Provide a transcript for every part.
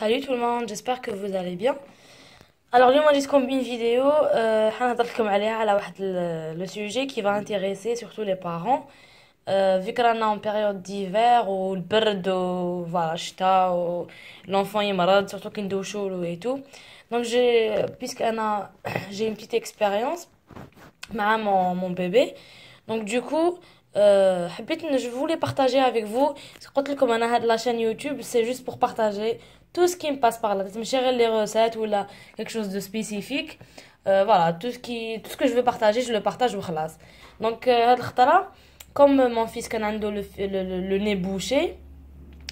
Salut tout le monde, j'espère que vous allez bien. Alors اليوم جيتكم بين une vidéo, لكم عليها على واحد le sujet qui va intéresser surtout les parents euh, vu qu'on est en période d'hiver père le voilà الشتاء où l'enfant malade, surtout est en chou et tout. Donc j'ai puisque j'ai une petite expérience maman mon mon bébé. Donc du coup euh, je voulais partager avec vous. قلت لكم انا a la chaîne YouTube, c'est juste pour partager tout ce qui me passe par là. les recettes ou quelque chose de spécifique. Euh, voilà, tout ce, qui, tout ce que je veux partager, je le partage au khalas. Donc, euh, comme mon fils Kanando le, le, nez bouché,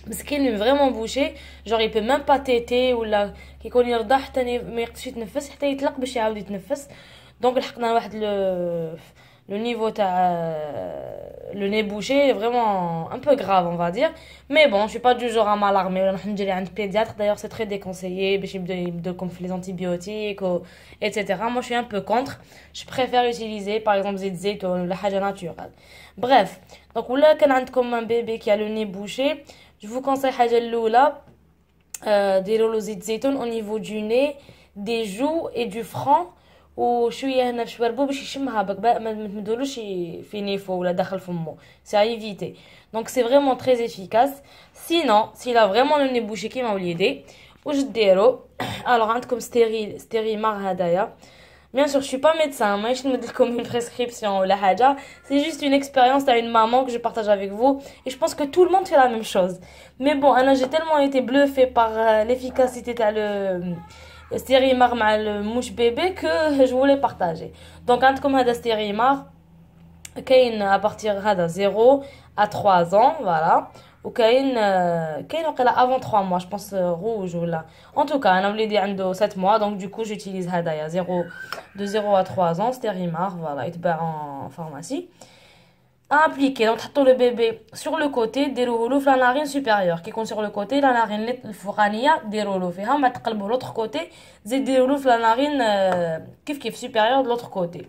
parce qu'il est vraiment bouché, genre il peut même pas téter ou là, qui ne Donc, le, le niveau le nez bouché, est vraiment un peu grave, on va dire. Mais bon, je ne suis pas du genre à m'alarmer. un pédiatre, d'ailleurs, c'est très déconseillé. de de, les antibiotiques, etc. Moi, je suis un peu contre. Je préfère utiliser, par exemple, zizit ou la haja naturelle. Bref, donc là, quand un bébé qui a le nez bouché, je vous conseille haja l'oula, euh, des au niveau du nez, des joues et du front. وشويه هنا في شبربو باش يشمها بقباء ما تمدولوش في نيفو ولا داخل فمو سي ايفيتي دونك سي فريمون تري افيكاس سينو سي لا فريمون لوني بوشي كيما وليدي واش ديرو الوغ عندكم ستيريل ستيريل مار هدايا Bien sûr, je suis pas médecin, mais je ne me dis comme une prescription ou la haja, c'est juste une expérience à une maman que je partage avec vous et je pense que tout le monde fait la même chose. Mais bon, j'ai tellement été bluffée par euh, l'efficacité de le euh, stérimar le euh, mouche bébé que je voulais partager. Donc, comme un stérimar, à partir de 0 à 3 ans voilà وكاين كاين وقيلا avant 3 mois je pense rouge ou là en tout cas انا وليدي عنده 7 mois donc du coup j'utilise هدايا 0 de 0 à 3 ans stérimar voilà il est en pharmacie appliquer donc le bébé sur le côté ديروه la narine supérieure qui compte sur le côté la narine الفوقانيه فيها ما تقلبوا l'autre côté la narine euh, supérieure de l'autre côté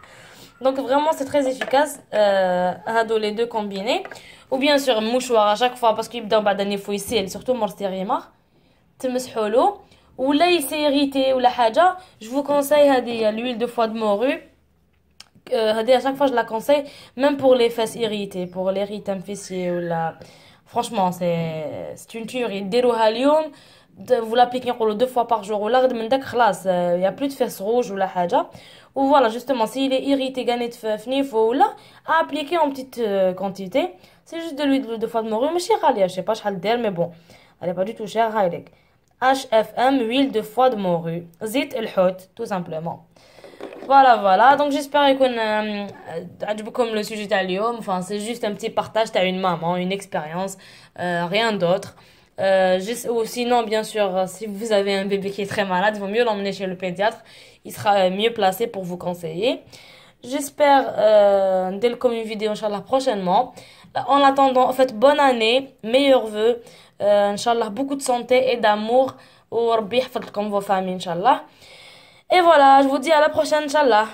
Donc vraiment c'est très efficace euh, les deux combinés. Ou bien sûr mouchoir à chaque fois parce qu'il dans fois, il faut ici surtout مرستيريما Ou ou il s'est irrité la haja. je vous conseille à l'huile de foie de morue euh, à chaque fois je la conseille même pour les fesses irritées pour les rites fessiers ou la franchement c'est une tuerie vous l'appliquez deux fois par jour, il n'y euh, a plus de fesses rouges ou la haja. Ou voilà, justement, s'il est irrité, gagné de appliquer en petite euh, quantité. C'est juste de l'huile de foie de morue, mais c'est je sais pas, je mais bon, elle n'est pas du tout chère, HFM, huile de foie de morue, zit el hot, tout simplement. Voilà, voilà, donc j'espère que euh, comme le sujet d'aujourd'hui enfin, c'est juste un petit partage, tu une maman, une expérience, rien d'autre. Euh, ou sinon, bien sûr, euh, si vous avez un bébé qui est très malade, il vaut mieux l'emmener chez le pédiatre. Il sera euh, mieux placé pour vous conseiller. J'espère euh, dès le comme une vidéo, Inch'Allah, prochainement. En attendant, en bonne année, meilleurs vœux, euh, beaucoup de santé et d'amour. Ou Rabbi, comme vos familles, Inch'Allah. Et voilà, je vous dis à la prochaine, Inch'Allah.